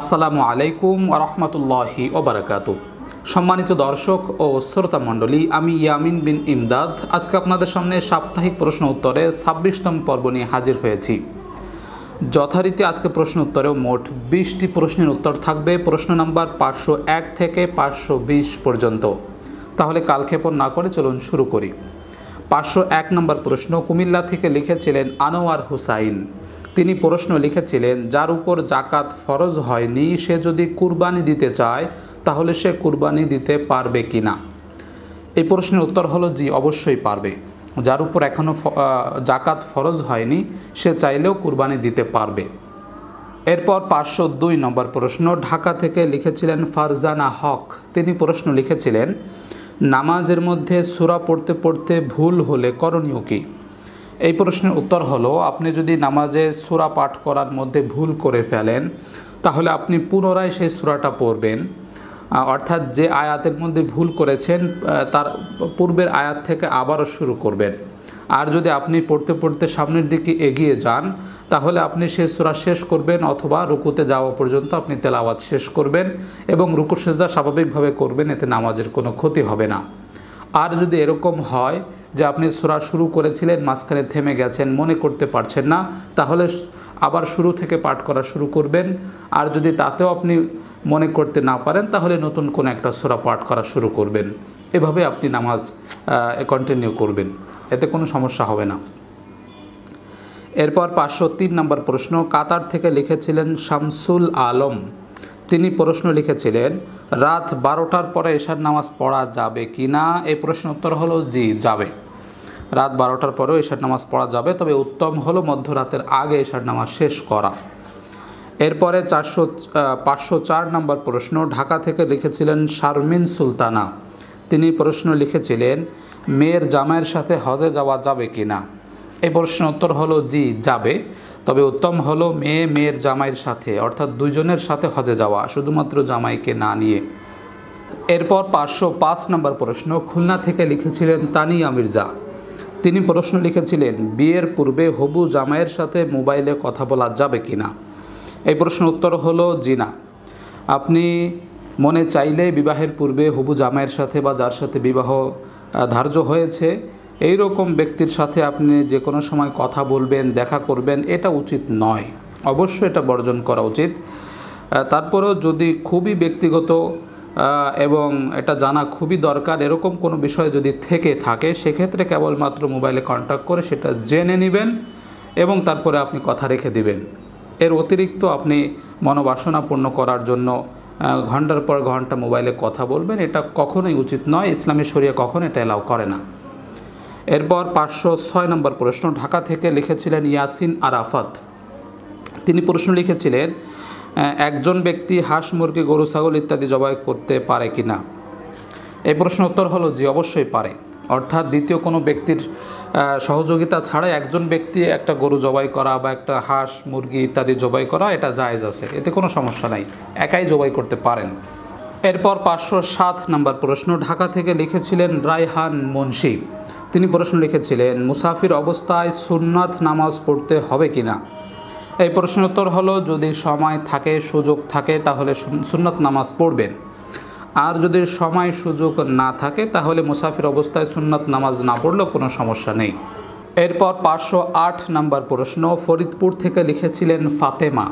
আসসালামু আলাইকুম রহমতুল্লাহি ওবরাকাতু সম্মানিত দর্শক ও শ্রোতা মণ্ডলী আমি ইয়ামিন বিন ইমদাদ আজকে আপনাদের সামনে সাপ্তাহিক প্রশ্ন উত্তরে ছাব্বিশতম পর্ব নিয়ে হাজির হয়েছি যথারীতি আজকে প্রশ্ন উত্তরেও মোট বিশটি প্রশ্নের উত্তর থাকবে প্রশ্ন নাম্বার পাঁচশো এক থেকে পাঁচশো বিশ পর্যন্ত তাহলে কালক্ষেপণ না করে চলুন শুরু করি পাঁচশো এক নম্বর প্রশ্ন কুমিল্লা থেকে লিখেছিলেন আনোয়ার হুসাইন তিনি প্রশ্ন লিখেছিলেন যার উপর জাকাত ফরজ হয়নি সে যদি কুরবানি দিতে চায় তাহলে সে কুরবানি দিতে পারবে কি না এই প্রশ্নের উত্তর হলো জি অবশ্যই পারবে যার উপর এখনও জাকাত ফরজ হয়নি সে চাইলেও কুরবানি দিতে পারবে এরপর পাঁচশো দুই নম্বর প্রশ্ন ঢাকা থেকে লিখেছিলেন ফারজানা হক তিনি প্রশ্ন লিখেছিলেন নামাজের মধ্যে সুরা পড়তে পড়তে ভুল হলে করণীয় কী এই প্রশ্নের উত্তর হলো আপনি যদি নামাজে সুরা পাঠ করার মধ্যে ভুল করে ফেলেন তাহলে আপনি পুনরায় সেই সুরাটা পড়বেন অর্থাৎ যে আয়াতের মধ্যে ভুল করেছেন তার পূর্বের আয়াত থেকে আবারও শুরু করবেন আর যদি আপনি পড়তে পড়তে সামনের দিকে এগিয়ে যান তাহলে আপনি সেই সুরা শেষ করবেন অথবা রুকুতে যাওয়া পর্যন্ত আপনি তেলাওয়াত শেষ করবেন এবং রুকু সেজদা স্বাভাবিকভাবে করবেন এতে নামাজের কোনো ক্ষতি হবে না আর যদি এরকম হয় যে আপনি সুরা শুরু করেছিলেন মাঝখানে থেমে গেছেন মনে করতে পারছেন না তাহলে আবার শুরু থেকে পাঠ করা শুরু করবেন আর যদি তাতেও আপনি মনে করতে না পারেন তাহলে নতুন কোনো একটা সুরা পাঠ করা শুরু করবেন এভাবে আপনি নামাজ কন্টিনিউ করবেন এতে কোনো সমস্যা হবে না এরপর পাঁচশো তিন নম্বর প্রশ্ন কাতার থেকে লিখেছিলেন শামসুল আলম তিনি প্রশ্ন লিখেছিলেন রাত বারোটার পরে এশার নামাজ পড়া যাবে কি না এই প্রশ্ন উত্তর হলো জি যাবে রাত বারোটার পরেও এশার নামাজ পড়া যাবে তবে উত্তম হলো মধ্যরাতের আগে এশার নামাজ শেষ করা এরপরে চারশো পাঁচশো চার নম্বর প্রশ্ন ঢাকা থেকে লিখেছিলেন শারমিন সুলতানা তিনি প্রশ্ন লিখেছিলেন মেয়ের জামাইয়ের সাথে হজে যাওয়া যাবে কি না এই প্রশ্ন উত্তর হলো জি যাবে তবে উত্তম হলো মেয়ে মেয়ের জামাইয়ের সাথে অর্থাৎ দুইজনের সাথে হজে যাওয়া শুধুমাত্র জামাইকে না নিয়ে এরপর পাঁচশো পাঁচ নম্বর প্রশ্ন খুলনা থেকে লিখেছিলেন তানিয়া মির্জা তিনি প্রশ্ন লিখেছিলেন বিয়ের পূর্বে হবু জামাইয়ের সাথে মোবাইলে কথা বলা যাবে কি না এই প্রশ্নের উত্তর হলো জিনা আপনি মনে চাইলে বিবাহের পূর্বে হবু জামাইয়ের সাথে বা যার সাথে বিবাহ ধার্য হয়েছে এই রকম ব্যক্তির সাথে আপনি যে কোনো সময় কথা বলবেন দেখা করবেন এটা উচিত নয় অবশ্যই এটা বর্জন করা উচিত তারপরেও যদি খুবই ব্যক্তিগত এবং এটা জানা খুবই দরকার এরকম কোনো বিষয় যদি থেকে থাকে সেক্ষেত্রে কেবলমাত্র মোবাইলে কন্ট্যাক্ট করে সেটা জেনে নেবেন এবং তারপরে আপনি কথা রেখে দিবেন এর অতিরিক্ত আপনি মনোবাসনা পূর্ণ করার জন্য ঘন্টার পর ঘন্টা মোবাইলে কথা বলবেন এটা কখনোই উচিত নয় ইসলামী শরিয়া কখন এটা এলাও করে না এরপর পাঁচশো ছয় নম্বর প্রশ্ন ঢাকা থেকে লিখেছিলেন ইয়াসিন আরাফাত তিনি প্রশ্ন লিখেছিলেন একজন ব্যক্তি হাঁস মুরগি গরু ছাগল ইত্যাদি জবাই করতে পারে কি না এই প্রশ্ন উত্তর হলো যে অবশ্যই পারে অর্থাৎ দ্বিতীয় কোনো ব্যক্তির সহযোগিতা ছাড়া একজন ব্যক্তি একটা গরু জবাই করা বা একটা হাঁস মুরগি ইত্যাদি জবাই করা এটা জায়েজ আছে এতে কোনো সমস্যা নাই একাই জবাই করতে পারেন এরপর পাঁচশো সাত নম্বর প্রশ্ন ঢাকা থেকে লিখেছিলেন রায়হান মুন্সি তিনি প্রশ্ন লিখেছিলেন মুসাফির অবস্থায় সুন্নাথ নামাজ পড়তে হবে কিনা এই প্রশ্ন উত্তর হলো যদি সময় থাকে সুযোগ থাকে তাহলে সুন্নত নামাজ পড়বেন আর যদি সময় সুযোগ না থাকে তাহলে মুসাফির অবস্থায় সুন্নত নামাজ না পড়লেও কোনো সমস্যা নেই এরপর পাঁচশো আট নম্বর প্রশ্ন ফরিদপুর থেকে লিখেছিলেন ফাতেমা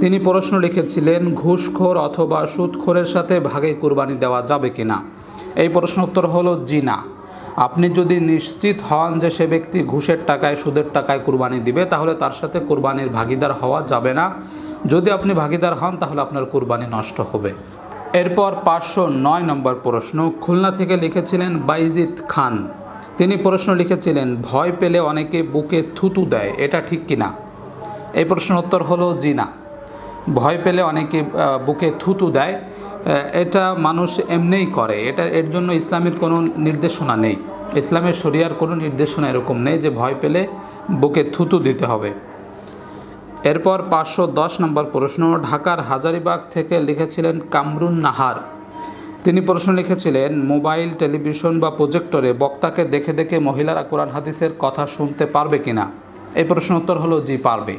তিনি প্রশ্ন লিখেছিলেন ঘুষখোর অথবা সুদখোরের সাথে ভাগে কুরবানি দেওয়া যাবে কিনা এই প্রশ্ন উত্তর হলো জিনা আপনি যদি নিশ্চিত হন যে সে ব্যক্তি ঘুষের টাকায় সুদের টাকায় কুরবানি দিবে তাহলে তার সাথে কুরবানির ভাগিদার হওয়া যাবে না যদি আপনি ভাগিদার হন তাহলে আপনার কুরবানি নষ্ট হবে এরপর পাঁচশো নয় নম্বর প্রশ্ন খুলনা থেকে লিখেছিলেন বাইজিৎ খান তিনি প্রশ্ন লিখেছিলেন ভয় পেলে অনেকে বুকে থুতু দেয় এটা ঠিক কি না এই প্রশ্ন উত্তর হলো জি না ভয় পেলে অনেকে বুকে থুতু দেয় এটা মানুষ এমনিই করে এটা এর জন্য ইসলামের কোনো নির্দেশনা নেই ইসলামের শরিয়ার কোনো নির্দেশনা এরকম নেই যে ভয় পেলে বুকে থুতু দিতে হবে এরপর পাঁচশো দশ নম্বর প্রশ্ন ঢাকার হাজারিবাগ থেকে লিখেছিলেন কামরুন নাহার তিনি প্রশ্ন লিখেছিলেন মোবাইল টেলিভিশন বা প্রজেক্টরে বক্তাকে দেখে দেখে মহিলারা কোরআন হাদিসের কথা শুনতে পারবে কিনা এই প্রশ্নের উত্তর হলো জি পারবে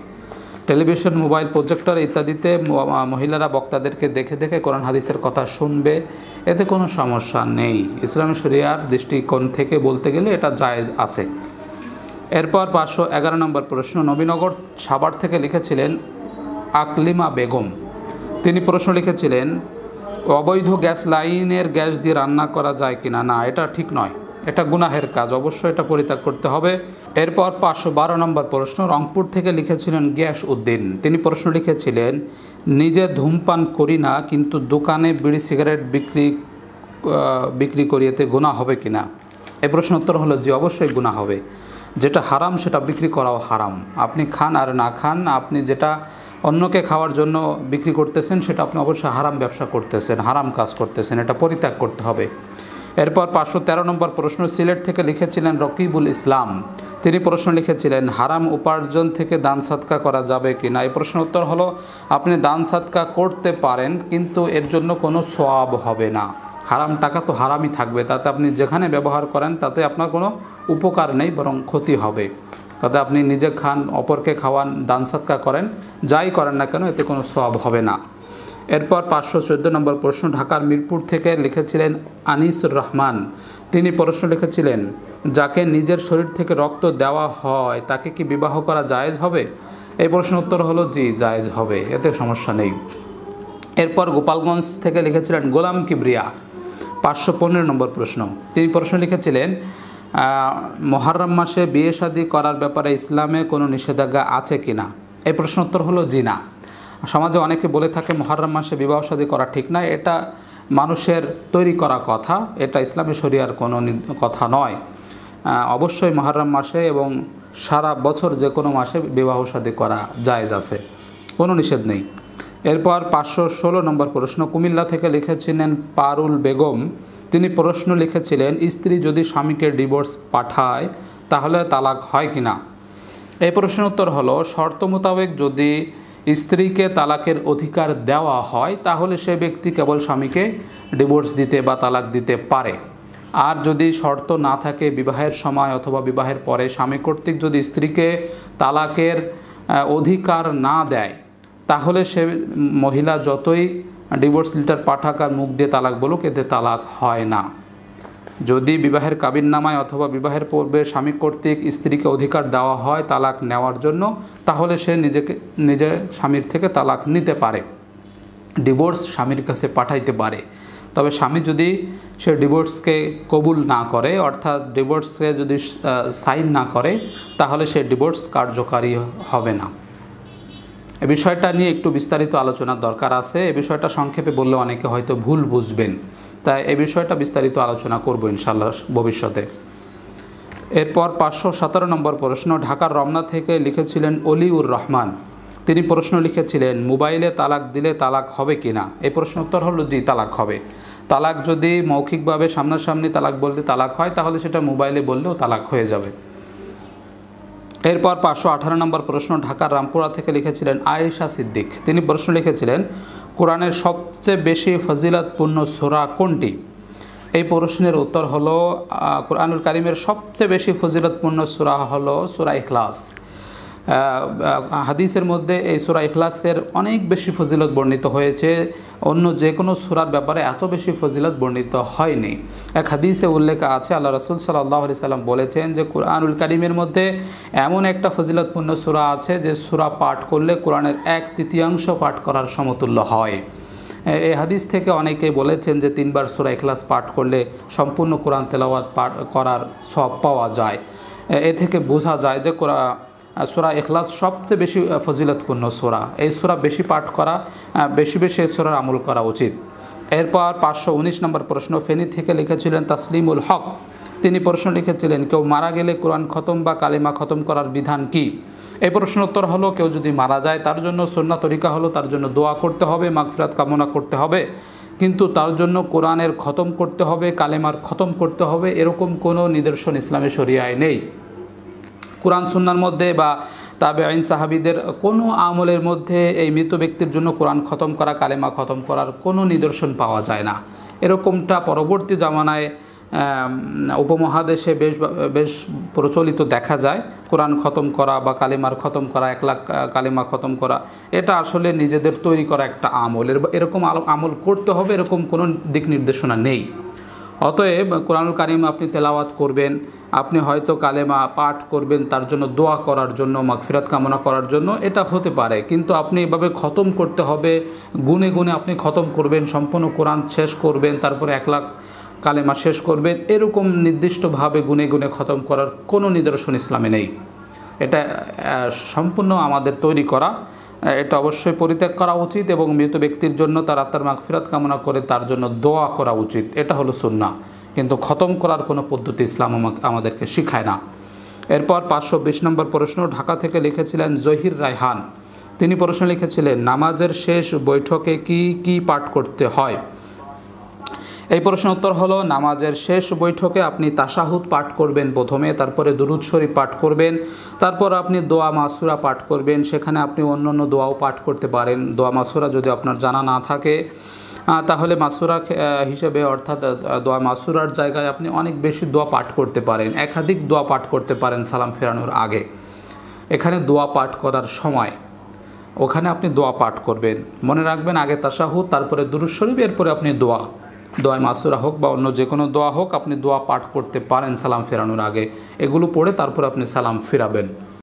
টেলিভিশন মোবাইল প্রজেক্টর ইত্যাদিতে মহিলারা বক্তাদেরকে দেখে দেখে কোরআন হাদিসের কথা শুনবে এতে কোনো সমস্যা নেই ইসলাম শরিয়ার দৃষ্টিকোণ থেকে বলতে গেলে এটা জায়েজ আছে এরপর পাঁচশো এগারো নম্বর প্রশ্ন নবীনগর সাবার থেকে লিখেছিলেন আকলিমা বেগম তিনি প্রশ্ন লিখেছিলেন অবৈধ গ্যাস লাইনের গ্যাস দিয়ে রান্না করা যায় কিনা না এটা ঠিক নয় এটা গুনাহের কাজ অবশ্যই এটা পরিত্যাগ করতে হবে এরপর পাঁচশো বারো নম্বর প্রশ্ন রংপুর থেকে লিখেছিলেন গ্যাস উদ্দিন তিনি প্রশ্ন লিখেছিলেন নিজে ধূমপান করি না কিন্তু দোকানে বিড়ি সিগারেট বিক্রি বিক্রি করি এতে গুণা হবে কি না এ প্রশ্ন উত্তর হলো যে অবশ্যই গুণা হবে যেটা হারাম সেটা বিক্রি করাও হারাম আপনি খান আর না খান আপনি যেটা অন্যকে খাওয়ার জন্য বিক্রি করতেছেন সেটা আপনি অবশ্যই হারাম ব্যবসা করতেছেন হারাম কাজ করতেছেন এটা পরিত্যাগ করতে হবে এরপর পাঁচশো তেরো নম্বর প্রশ্ন সিলেট থেকে লিখেছিলেন রকিবুল ইসলাম তিনি প্রশ্ন লিখেছিলেন হারাম উপার্জন থেকে দান সাতকা করা যাবে কি না এই প্রশ্ন উত্তর হলো আপনি দান সাতকা করতে পারেন কিন্তু এর জন্য কোনো সোয়াব হবে না হারাম টাকা তো হারামই থাকবে তাতে আপনি যেখানে ব্যবহার করেন তাতে আপনার কোনো উপকার নেই বরং ক্ষতি হবে তাতে আপনি নিজে খান অপরকে খাওয়ান দান সাতকা করেন যাই করেন না কেন এতে কোনো সোয়াব হবে না এরপর পাঁচশো চোদ্দো নম্বর প্রশ্ন ঢাকার মিরপুর থেকে লিখেছিলেন আনিসুর রহমান তিনি প্রশ্ন লিখেছিলেন যাকে নিজের শরীর থেকে রক্ত দেওয়া হয় তাকে কি বিবাহ করা জায়েজ হবে এই প্রশ্ন উত্তর হলো জি জায়েজ হবে এতে সমস্যা নেই এরপর গোপালগঞ্জ থেকে লিখেছিলেন গোলাম কিবরিয়া পাঁচশো পনেরো নম্বর প্রশ্ন তিনি প্রশ্ন লিখেছিলেন মহারম মাসে বিয়ে শাদী করার ব্যাপারে ইসলামে কোনো নিষেধাজ্ঞা আছে কি না এই প্রশ্ন উত্তর হলো জি না সমাজে অনেকে বলে থাকে মহরম মাসে বিবাহ সাদী করা ঠিক না এটা মানুষের তৈরি করা কথা এটা ইসলামী শরিয়ার কোনো কথা নয় অবশ্যই মহরম মাসে এবং সারা বছর যে কোনো মাসে বিবাহ সাদী করা যায় আছে কোনো নিষেধ নেই এরপর পাঁচশো ষোলো নম্বর প্রশ্ন কুমিল্লা থেকে লিখেছিলেন পারুল বেগম তিনি প্রশ্ন লিখেছিলেন স্ত্রী যদি স্বামীকে ডিভোর্স পাঠায় তাহলে তালাক হয় কি না এই প্রশ্নের উত্তর হলো শর্ত মোতাবেক যদি স্ত্রীকে তালাকের অধিকার দেওয়া হয় তাহলে সে ব্যক্তি কেবল স্বামীকে ডিভোর্স দিতে বা তালাক দিতে পারে আর যদি শর্ত না থাকে বিবাহের সময় অথবা বিবাহের পরে স্বামী কর্তৃক যদি স্ত্রীকে তালাকের অধিকার না দেয় তাহলে সে মহিলা যতই ডিভোর্স লিটার পাঠাক আর মুখ দিয়ে তালাক বলুক এতে তালাক হয় না যদি বিবাহের কাবিননামায় অথবা বিবাহের পূর্বে স্বামী কর্তৃক স্ত্রীকে অধিকার দেওয়া হয় তালাক নেওয়ার জন্য তাহলে সে নিজেকে নিজে স্বামীর থেকে তালাক নিতে পারে ডিভোর্স স্বামীর কাছে পাঠাইতে পারে তবে স্বামী যদি সে ডিভোর্সকে কবুল না করে অর্থাৎ ডিভোর্সকে যদি সাইন না করে তাহলে সে ডিভোর্স কার্যকারী হবে না এ বিষয়টা নিয়ে একটু বিস্তারিত আলোচনার দরকার আছে এ বিষয়টা সংক্ষেপে বললে অনেকে হয়তো ভুল বুঝবেন তাই এ বিষয়টা বিস্তারিত আলোচনা করব ইনশাল্লাহ ভবিষ্যতে এরপর পাঁচশো সতেরো নম্বর প্রশ্ন ঢাকার রমনা থেকে লিখেছিলেন অলিউর রহমান তিনি প্রশ্ন লিখেছিলেন মোবাইলে তালাক দিলে তালাক হবে কি না এই প্রশ্ন উত্তর হলো জি তালাক হবে তালাক যদি মৌখিকভাবে সামনাসামনি তালাক বললে তালাক হয় তাহলে সেটা মোবাইলে বললেও তালাক হয়ে যাবে এরপর পাঁচশো আঠারো নম্বর প্রশ্ন ঢাকার রামপুরা থেকে লিখেছিলেন আয়েশা সিদ্দিক তিনি প্রশ্ন লিখেছিলেন কোরআনের সবচেয়ে বেশি ফজিলতপূর্ণ সোরা কোনটি এই প্রশ্নের উত্তর হলো কোরআনুল কারিমের সবচেয়ে বেশি ফজিলতপূর্ণ সোরা হলো সোরা ইখলাস হাদিসের মধ্যে এই সুরা ইখলাসের অনেক বেশি ফজিলত বর্ণিত হয়েছে অন্য যে কোনো সুরার ব্যাপারে এত বেশি ফজিলত বর্ণিত হয়নি এক হাদিসে উল্লেখ আছে আল্লাহ রসুল সাল্লাহ সাল্লাম বলেছেন যে কোরআনুল করিমের মধ্যে এমন একটা ফজিলতপূর্ণ সুরা আছে যে সুরা পাঠ করলে কোরআনের এক তৃতীয়াংশ পাঠ করার সমতুল্য হয় এই হাদিস থেকে অনেকে বলেছেন যে তিনবার সুরা এখলাস পাঠ করলে সম্পূর্ণ কোরআন তেলাওয়াত পাঠ করার সব পাওয়া যায় এ থেকে বোঝা যায় যে কোরআন সোরা এখলাস সবচেয়ে বেশি ফজিলতপূর্ণ সোরা এই সুরা বেশি পাঠ করা বেশি বেশি এই সুরার আমল করা উচিত এরপর পাঁচশো উনিশ নম্বর প্রশ্ন ফেনী থেকে লিখেছিলেন তাসলিমুল হক তিনি প্রশ্ন লিখেছিলেন কেউ মারা গেলে কোরআন খতম বা কালিমা খতম করার বিধান কি এই প্রশ্ন উত্তর হলো কেউ যদি মারা যায় তার জন্য সন্না তরিকা হলো তার জন্য দোয়া করতে হবে মাগফিরাত কামনা করতে হবে কিন্তু তার জন্য কোরআনের খতম করতে হবে কালেমার খতম করতে হবে এরকম কোনো নিদর্শন ইসলামী শরিয়ায় নেই কোরআন সুন্নার মধ্যে বা তাবে আইন সাহাবিদের কোনো আমলের মধ্যে এই মৃত ব্যক্তির জন্য কোরআন খতম করা কালেমা খতম করার কোনো নিদর্শন পাওয়া যায় না এরকমটা পরবর্তী জামানায় উপমহাদেশে বেশ বেশ প্রচলিত দেখা যায় কোরআন খতম করা বা কালেমার খতম করা এক লাখ কালেমা খতম করা এটা আসলে নিজেদের তৈরি করা একটা আমল এরকম আমল করতে হবে এরকম কোনো দিক নির্দেশনা নেই অতএব কোরআনুল কারিম আপনি তেলাওয়াত করবেন আপনি হয়তো কালেমা পাঠ করবেন তার জন্য দোয়া করার জন্য মাগফিরাত কামনা করার জন্য এটা হতে পারে কিন্তু আপনি এভাবে খতম করতে হবে গুনে গুনে আপনি খতম করবেন সম্পূর্ণ কোরআন শেষ করবেন তারপরে এক লাখ কালেমা শেষ করবেন এরকম নির্দিষ্টভাবে গুনে গুনে খতম করার কোনো নিদর্শন ইসলামে নেই এটা সম্পূর্ণ আমাদের তৈরি করা এটা অবশ্যই পরিত্যাগ করা উচিত এবং মৃত ব্যক্তির জন্য তার আত্মার মাগফিরাত কামনা করে তার জন্য দোয়া করা উচিত এটা হলো সুন্না কিন্তু খতম করার কোনো পদ্ধতি ইসলাম আমাদেরকে শিখায় না এরপর পাঁচশো বিশ নম্বর প্রশ্ন ঢাকা থেকে লিখেছিলেন জহির রায়হান তিনি প্রশ্ন লিখেছিলেন নামাজের শেষ বৈঠকে কি কি পাঠ করতে হয় এই প্রশ্ন উত্তর হলো নামাজের শেষ বৈঠকে আপনি তাসাহুদ পাঠ করবেন প্রথমে তারপরে দুরুদ শরীফ পাঠ করবেন তারপর আপনি দোয়া মাসুরা পাঠ করবেন সেখানে আপনি অন্য অন্য দোয়াও পাঠ করতে পারেন দোয়া মাসুরা যদি আপনার জানা না থাকে তাহলে মাসুরা হিসেবে অর্থাৎ দোয়া মাসুরার জায়গায় আপনি অনেক বেশি দোয়া পাঠ করতে পারেন একাধিক দোয়া পাঠ করতে পারেন সালাম ফেরানোর আগে এখানে দোয়া পাঠ করার সময় ওখানে আপনি দোয়া পাঠ করবেন মনে রাখবেন আগে তাসাহু তারপরে দুরুশরীফ এরপরে আপনি দোয়া দোয়া মাসুরা হোক বা অন্য যে কোনো দোয়া হোক আপনি দোয়া পাঠ করতে পারেন সালাম ফেরানোর আগে এগুলো পড়ে তারপরে আপনি সালাম ফেরাবেন